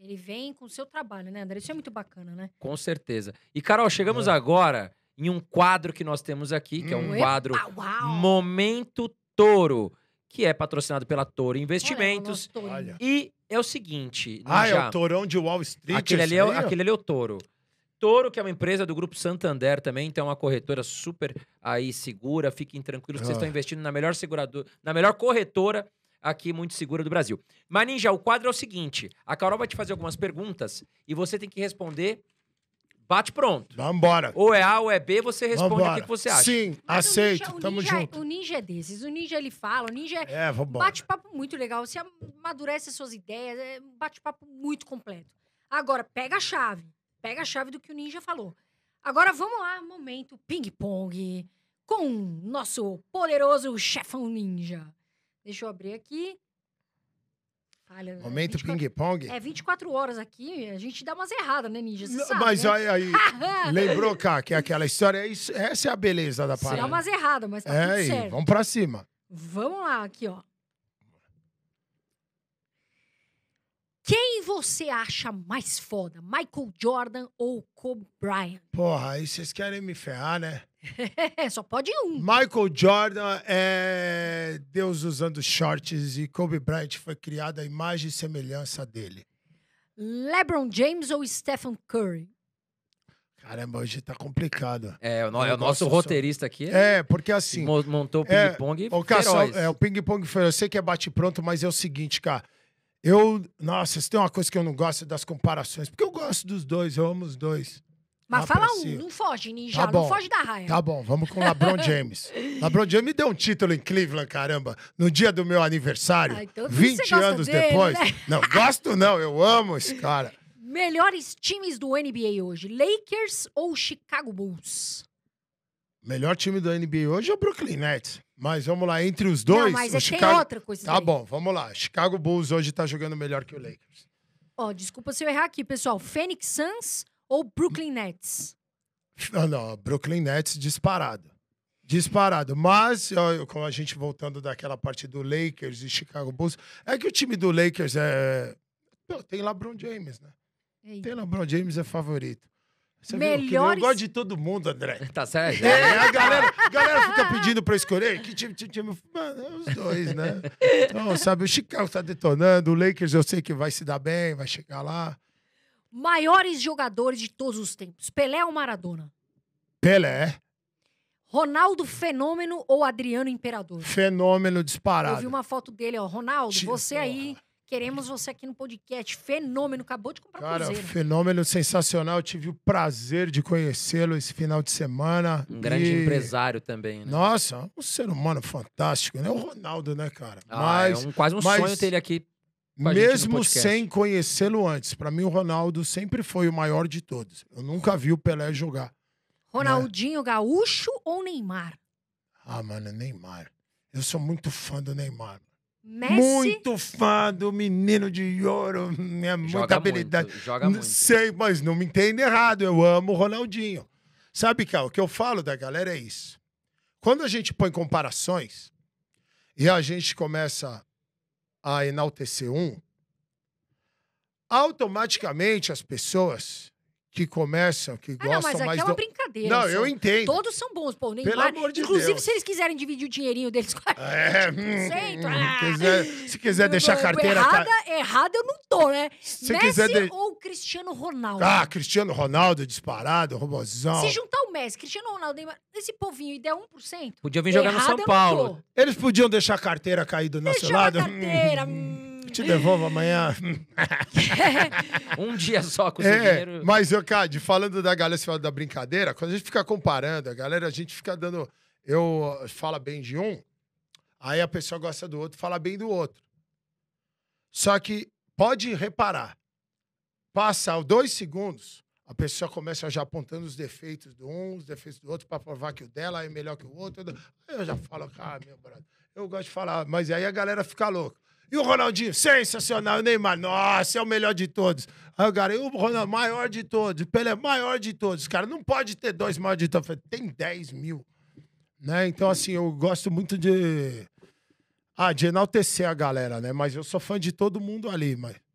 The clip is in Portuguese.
Ele vem com o seu trabalho, né, André? Isso é muito bacana, né? Com certeza. E, Carol, chegamos é. agora em um quadro que nós temos aqui, que hum. é um hum. quadro Momento Toro, que é patrocinado pela Toro Investimentos. Olha, Olha. E é o seguinte... Ah, já... é o Torão de Wall Street. Aquele ali é, o, aquele ali é o Toro. Toro, que é uma empresa do Grupo Santander também, então é uma corretora super aí segura. Fiquem tranquilos, ah. vocês estão investindo na melhor seguradora, na melhor corretora aqui muito segura do Brasil. Mas, Ninja, o quadro é o seguinte: a Carol vai te fazer algumas perguntas e você tem que responder. Bate pronto. Vambora. Ou é A ou é B, você responde vambora. o que, você acha. Sim, Mas aceito. ninja, tamo ninja, é- junto. O ninja é desses. O ninja ele fala, o ninja é, é bate-papo muito legal. Você amadurece as suas ideias, é um bate-papo muito completo. Agora, pega a chave. Pega a chave do que o ninja falou. Agora vamos lá, momento ping-pong com nosso poderoso chefão ninja. Deixa eu abrir aqui. Falha, né? Momento 24... ping-pong. É, 24 horas aqui, a gente dá umas erradas, né, Ninja? Não, sabe, mas né? aí, aí lembrou, cá, que é aquela história, é isso, essa é a beleza da parada. Dá umas erradas, mas tá é, tudo certo. vamos pra cima. Vamos lá, aqui, ó. Quem você acha mais foda, Michael Jordan ou Kobe Bryant? Porra, aí vocês querem me ferrar, né? Só pode um. Michael Jordan é Deus usando shorts e Kobe Bryant foi criada a imagem e semelhança dele. LeBron James ou Stephen Curry? Caramba, hoje tá complicado. É, o, no, é o nosso roteirista aqui. É, porque assim. Montou o é, ping-pong. É, o, caçal, é, o ping-pong foi. Eu sei que é bate-pronto, mas é o seguinte, cara. Eu. Nossa, se tem uma coisa que eu não gosto é das comparações. Porque eu gosto dos dois, eu amo os dois. Mas ah, fala um, não foge, ninja, tá não foge da raia. Tá bom, vamos com o LeBron James. LeBron James me deu um título em Cleveland, caramba, no dia do meu aniversário, ah, então 20 anos dele, depois. Né? Não, gosto não, eu amo esse cara. Melhores times do NBA hoje, Lakers ou Chicago Bulls? Melhor time do NBA hoje é o Brooklyn Nets. Mas vamos lá, entre os dois. Não, mas o é Chicago... tem outra coisa. Tá daí. bom, vamos lá. Chicago Bulls hoje tá jogando melhor que o Lakers. Ó, oh, desculpa se eu errar aqui, pessoal. Phoenix Suns ou Brooklyn Nets? Não, não, Brooklyn Nets disparado. Disparado. Mas, como a gente voltando daquela parte do Lakers e Chicago Bulls, é que o time do Lakers é. Pô, tem LeBron James, né? Tem LeBron James é favorito. Você Melhores... Viu? Eu gosto de todo mundo, André. tá certo. É, a galera, a galera fica pedindo pra escolher que time, time, time. Mano, é os dois, né? Então, sabe, o Chicago tá detonando, o Lakers eu sei que vai se dar bem, vai chegar lá maiores jogadores de todos os tempos? Pelé ou Maradona? Pelé. Ronaldo Fenômeno ou Adriano Imperador? Fenômeno disparado. Eu vi uma foto dele, ó. Ronaldo, você aí. Queremos você aqui no podcast. Fenômeno, acabou de comprar Cara, cruzeiro. fenômeno sensacional. Eu tive o prazer de conhecê-lo esse final de semana. Um e... grande empresário também, né? Nossa, um ser humano fantástico, né? O Ronaldo, né, cara? Ah, mas, é um, quase um mas... sonho ter ele aqui mesmo sem conhecê-lo antes. Para mim, o Ronaldo sempre foi o maior de todos. Eu nunca vi o Pelé jogar. Ronaldinho né? Gaúcho ou Neymar? Ah, mano, Neymar. Eu sou muito fã do Neymar. Messi? Muito fã do menino de ouro, minha joga muita habilidade. Muito, joga muito. Sei, mas não me entenda errado. Eu amo o Ronaldinho. Sabe, Cal, é o que eu falo da galera é isso. Quando a gente põe comparações e a gente começa a enaltecer um, automaticamente as pessoas que começam, que ah, gostam não, mas mais. Mas é uma brincadeira. Não, eu entendo. Todos são bons, pô. Neymar. Pelo amor de Inclusive, Deus. se eles quiserem dividir o dinheirinho deles com a é, gente, é, hum, ah. quiser, se quiser deixar a carteira. Errada, errada eu não tô, né? Se Messi de... ou Cristiano Ronaldo? Ah, Cristiano Ronaldo disparado, robozão. Se juntar o Messi, Cristiano Ronaldo, Neymar, esse povinho e der 1%. Podia vir jogar errada, no São Paulo. Eles podiam deixar a carteira cair do nosso deixar lado. A carteira, hum. hum, hum. Eu te devolvo amanhã. um dia só com o é, dinheiro. Mas, eu, Cade, falando da galera, falando da brincadeira, quando a gente fica comparando, a galera, a gente fica dando. Eu fala bem de um, aí a pessoa gosta do outro, fala bem do outro. Só que pode reparar. Passa dois segundos, a pessoa começa já apontando os defeitos do um, os defeitos do outro, para provar que o dela é melhor que o outro. Eu já falo, ah, meu brother, eu gosto de falar, mas aí a galera fica louca. E o Ronaldinho, sensacional. o Neymar, nossa, é o melhor de todos. Aí o cara, e o Ronaldinho, maior de todos. O Pelé, maior de todos. Cara, não pode ter dois maiores de todos. Falei, tem 10 mil. Né? Então, assim, eu gosto muito de... Ah, de enaltecer a galera, né? Mas eu sou fã de todo mundo ali, mas...